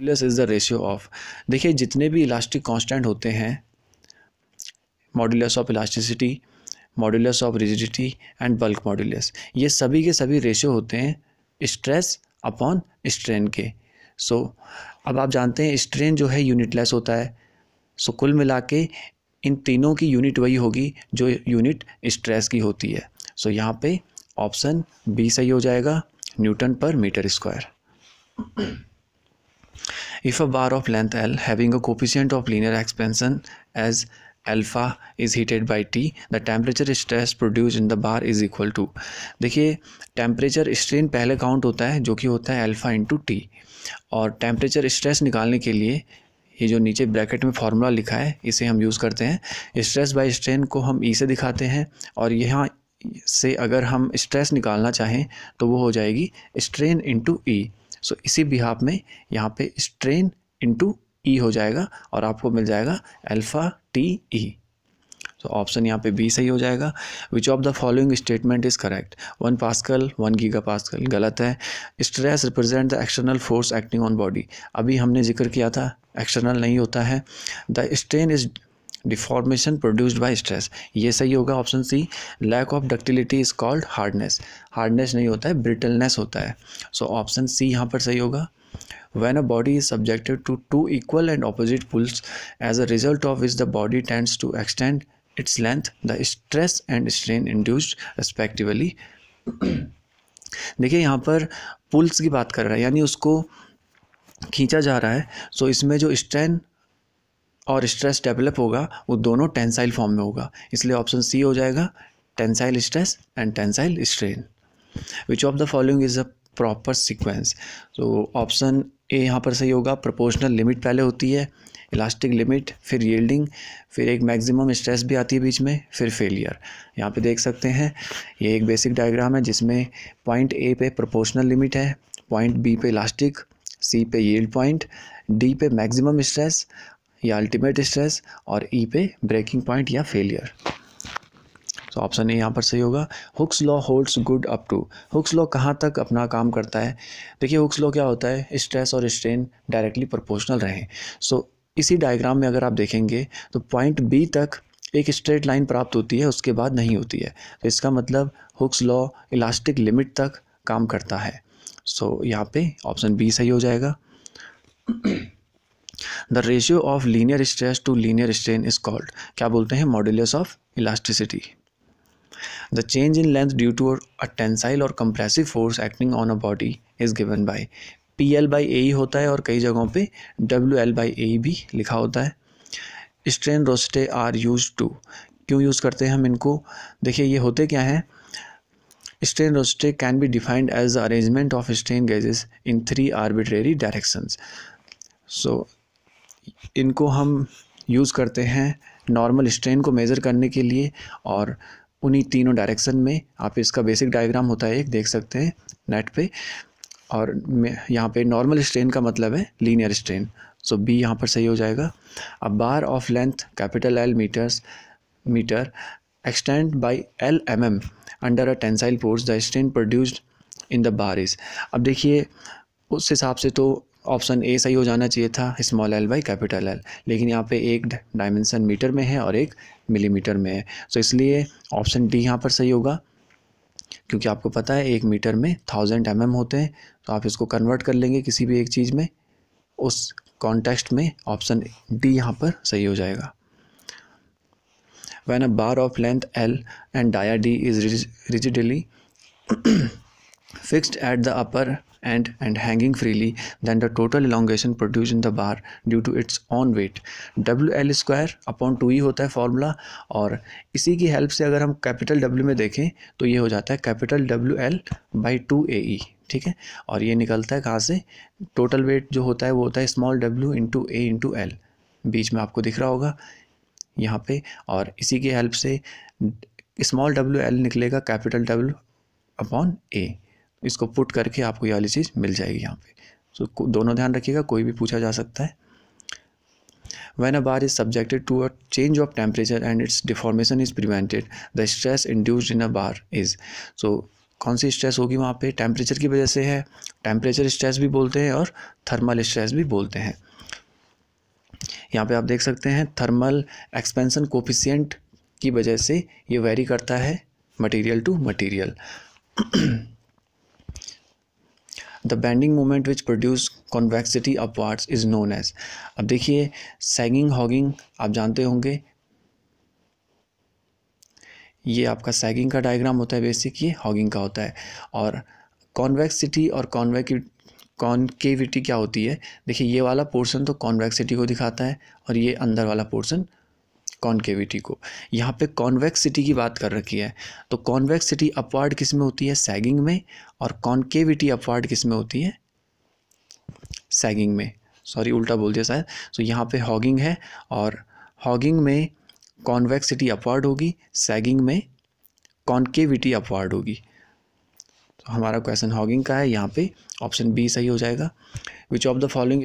modulus is the ratio of देखिए जितने भी इलास्टिक कांस्टेंट होते हैं modulus of elasticity modulus of rigidity and bulk modulus ये सभी के सभी रेशियो होते हैं स्ट्रेस अपॉन स्ट्रेन के सो so, अब आप जानते हैं स्ट्रेन जो है यूनिटलेस होता है सो so, कुल मिला के इन तीनों की यूनिट वही होगी जो यूनिट स्ट्रेस की होती है सो so, यहाँ पे ऑप्शन बी सही हो जाएगा न्यूटन पर metre square If a bar of length L having a coefficient of linear expansion as alpha is heated by T the temperature stress produce in the bar is equal to देखिए temperature strain पहले count होता है जो कि होता है alpha into T और temperature stress निकालने के लिए ये जो नीचे ब्रैकेट में फार्मूला लिखा है इसे हम यूज़ करते हैं स्ट्रेस बाई स्ट्रेन को हम ई e से दिखाते हैं और यहाँ से अगर हम स्ट्रेस निकालना चाहें तो वो हो जाएगी स्ट्रेन इंटू ई सो इसी बिहाब में यहाँ पे स्ट्रेन इंटू ई हो जाएगा और आपको मिल जाएगा अल्फ़ा टी ई तो ऑप्शन यहाँ पे बी सही हो जाएगा which of the following statement is correct one pascal one giga pascal गलत है stress represent the external force acting on body अभी हमने जिक्र किया था एक्सटर्नल नहीं होता है the strain is deformation produced by stress ये सही होगा option C lack of ductility is called hardness hardness नहीं होता है ब्रिटलनेस होता है सो ऑप्शन सी यहाँ पर सही होगा when a body is subjected to two equal and opposite pulls as a result of which the body tends to extend its length the stress and strain induced respectively देखिए यहाँ पर pools की बात कर रहा है यानी उसको खींचा जा रहा है सो so, इसमें जो स्ट्रेन और स्ट्रेस डेवलप होगा वो दोनों टेंसाइल फॉर्म में होगा इसलिए ऑप्शन सी हो जाएगा tensile stress and tensile strain which of the following is a proper sequence तो ऑप्शन ए यहाँ पर सही होगा प्रोपोर्शनल लिमिट पहले होती है इलास्टिक लिमिट फिर येल्डिंग फिर एक मैक्सिमम स्ट्रेस भी आती है बीच में फिर फेलियर यहाँ पे देख सकते हैं ये एक बेसिक डायग्राम है जिसमें पॉइंट ए पे प्रोपोर्शनल लिमिट है पॉइंट बी पे इलास्टिक सी पे येल्ड पॉइंट डी पे मैक्सिमम स्ट्रेस या अल्टीमेट स्ट्रेस और ई e पे ब्रेकिंग पॉइंट या फेलियर तो ऑप्शन ए यहाँ पर सही होगा Hooke's law holds good up to Hooke's law कहाँ तक अपना काम करता है देखिए हुक्स लॉ क्या होता है स्ट्रेस और स्ट्रेन डायरेक्टली प्रोपोर्शनल रहें सो so, इसी डायग्राम में अगर आप देखेंगे तो पॉइंट बी तक एक स्ट्रेट लाइन प्राप्त होती है उसके बाद नहीं होती है तो इसका मतलब हुक्स लॉ इलास्टिक लिमिट तक काम करता है सो so, यहाँ पे ऑप्शन बी सही हो जाएगा the ratio of linear stress to linear strain is called क्या बोलते हैं modulus of elasticity the change in length due to a tensile और compressive force acting on a body is given by P L by A होता है और कई जगहों पे डब्ल्यू एल बाई ए भी लिखा होता है strain rosette are use to क्यों यूज़ करते हैं हम इनको देखिए ये होते क्या हैं strain rosette can be defined as arrangement of strain strain gauges in three arbitrary directions so इनको हम यूज़ करते हैं नॉर्मल स्ट्रेन को मेज़र करने के लिए और उन्हीं तीनों डायरेक्शन में आप इसका बेसिक डायग्राम होता है एक देख सकते हैं नेट पे और यहाँ पे नॉर्मल स्ट्रेन का मतलब है लीनियर स्ट्रेन सो बी यहाँ पर सही हो जाएगा अब bar of length capital L metres metre extend by L M M under a tensile force the strain produced in the bar is अब देखिए उस हिसाब से तो ऑप्शन ए सही हो जाना चाहिए था small L by capital L लेकिन यहाँ पे एक डायमेंशन मीटर में है और एक मिलीमीटर में है तो इसलिए ऑप्शन डी यहाँ पर सही होगा क्योंकि आपको पता है एक मीटर में थाउजेंड एम mm होते हैं तो आप इसको कन्वर्ट कर लेंगे किसी भी एक चीज़ में उस कॉन्टेक्स्ट में ऑप्शन डी यहाँ पर सही हो जाएगा when a bar of length L and dia D is rigidly fixed at the upper and, and hanging freely than the total elongation produced in the bar due to its own weight W L square upon two E होता है formula और इसी की help से अगर हम capital W में देखें तो ये हो जाता है capital W L by two A E ठीक है और ये निकलता है कहाँ से टोटल वेट जो होता है वो होता है small W into A into L बीच में आपको दिख रहा होगा यहाँ पे और इसी की हेल्प से स्मॉल डब्ल्यू एल निकलेगा कैपिटल डब्ल्यू अपॉन ए इसको पुट करके आपको ये वाली चीज़ मिल जाएगी यहाँ पे सो so, दोनों ध्यान रखिएगा कोई भी पूछा जा सकता है when a bar is subjected to a change of temperature and its deformation is prevented the stress induced in a bar is so कौन सी स्ट्रेस होगी वहाँ पे टेम्परेचर की वजह से है टेम्परेचर स्ट्रेस भी बोलते हैं और थर्मल स्ट्रेस भी बोलते हैं यहाँ पे आप देख सकते हैं थर्मल एक्सपेंसन कोफिशियंट की वजह से ये वेरी करता है material to material the bending moment which produce convexity upwards is known as अब देखिए सैगिंग हॉगिंग आप जानते होंगे ये आपका सैगिंग का डायग्राम होता है बेसिक ये हॉगिंग का होता है और कॉन्वेक्सिटी और कॉन्वेक्ट कॉन्केविटी क्या होती है देखिए ये वाला पोर्शन तो कॉन्वेक्सिटी को दिखाता है और ये अंदर वाला पोर्शन कॉन्केविटी को यहाँ पे सिटी की बात कर रखी है तो सिटी अपवार्ड किस में होती है सैगिंग में और कॉन्केविटी अपवार्ड किस में होती है सैगिंग में सॉरी उल्टा बोल दिया शायद सो यहाँ पे हॉगिंग है और हॉगिंग में सिटी अपवार्ड होगी सैगिंग में कॉन्केविटी अपवार्ड होगी तो हमारा क्वेश्चन हॉगिंग का है यहाँ पे ऑप्शन बी सही हो जाएगा विच ऑफ द फॉलोइंग